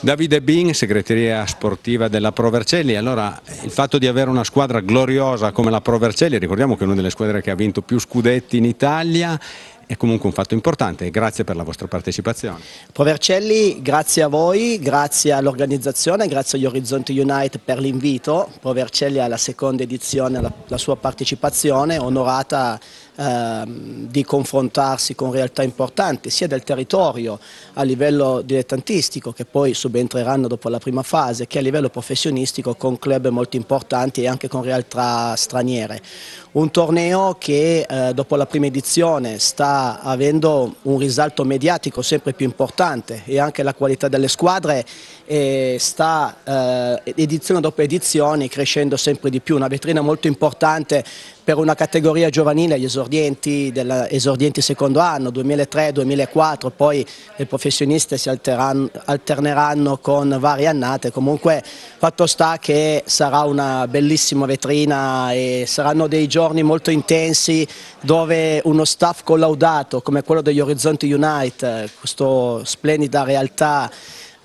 Davide Bing, segreteria sportiva della Pro Vercelli, allora il fatto di avere una squadra gloriosa come la Pro Vercelli, ricordiamo che è una delle squadre che ha vinto più scudetti in Italia è comunque un fatto importante. Grazie per la vostra partecipazione. Provercelli, grazie a voi, grazie all'organizzazione, grazie agli Orizzonti Unite per l'invito. Provercelli alla seconda edizione, la, la sua partecipazione, onorata ehm, di confrontarsi con realtà importanti sia del territorio a livello dilettantistico che poi subentreranno dopo la prima fase che a livello professionistico con club molto importanti e anche con realtà straniere. Un torneo che eh, dopo la prima edizione sta avendo un risalto mediatico sempre più importante e anche la qualità delle squadre eh, sta eh, edizione dopo edizione crescendo sempre di più, una vetrina molto importante per una categoria giovanile, gli esordienti, della, esordienti secondo anno, 2003-2004, poi le professioniste si alterneranno con varie annate, comunque fatto sta che sarà una bellissima vetrina e saranno dei giorni molto intensi dove uno staff collaudato come quello degli Orizzonti Unite, eh, questa splendida realtà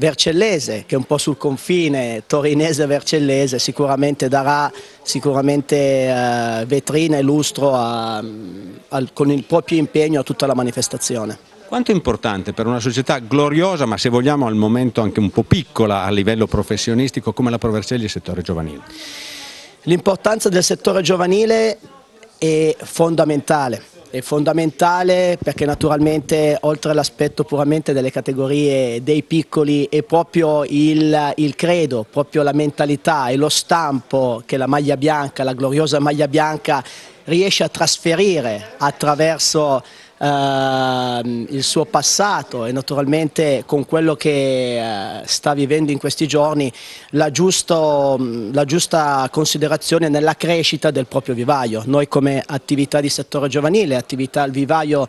Vercellese, che è un po' sul confine torinese-vercellese, sicuramente darà sicuramente, eh, vetrina e lustro a, a, con il proprio impegno a tutta la manifestazione. Quanto è importante per una società gloriosa, ma se vogliamo al momento anche un po' piccola a livello professionistico, come la Provercelli e il settore giovanile? L'importanza del settore giovanile è fondamentale è fondamentale perché naturalmente oltre all'aspetto puramente delle categorie dei piccoli è proprio il, il, credo, proprio la mentalità e lo stampo che la maglia bianca, la gloriosa maglia bianca riesce a trasferire attraverso Uh, il suo passato e naturalmente con quello che uh, sta vivendo in questi giorni la, giusto, mm, la, giusta considerazione nella crescita del proprio vivaio. Noi come attività di settore giovanile, attività al vivaio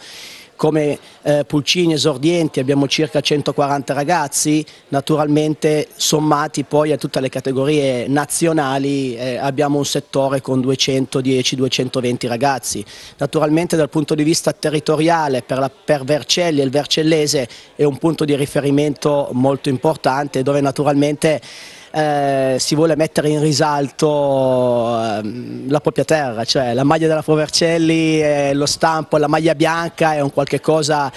come eh, pulcini esordienti abbiamo circa 140 ragazzi, naturalmente sommati poi a tutte le categorie nazionali eh, abbiamo un settore con 210-220 ragazzi. Naturalmente dal punto di vista territoriale per, la, per Vercelli e il Vercellese è un punto di riferimento molto importante dove naturalmente eh, si vuole mettere in risalto ehm, la propria terra, cioè la maglia della Provercelli, lo stampo, la maglia bianca è un qualche cosa...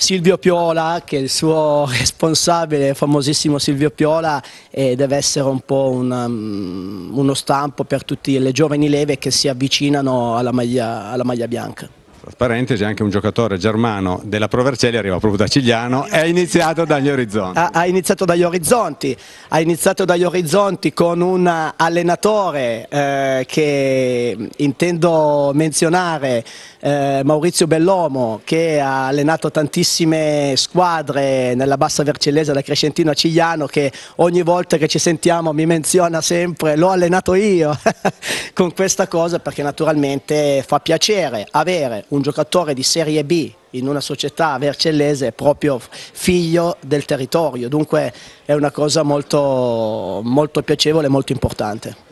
Silvio Piola, che è il suo responsabile, famosissimo Silvio Piola, eh, deve essere un po' un, mm, uno stampo per tutte le giovani leve che si avvicinano alla maglia, alla maglia bianca parentesi, anche un giocatore germano della Pro Vercelli, arriva proprio da Cigliano è iniziato dagli orizzonti. Ha, ha, iniziato dagli orizzonti, ha iniziato dagli orizzonti con un allenatore eh, che intendo menzionare, eh, Maurizio Bellomo, che ha allenato tantissime squadre nella bassa vercellese da Crescentino a Cigliano, che ogni volta che ci sentiamo mi menziona sempre, l'ho allenato io con questa cosa perché naturalmente fa piacere avere un giocatore di Serie B in una società vercellese è proprio figlio del territorio, dunque è una cosa molto, molto piacevole e molto importante.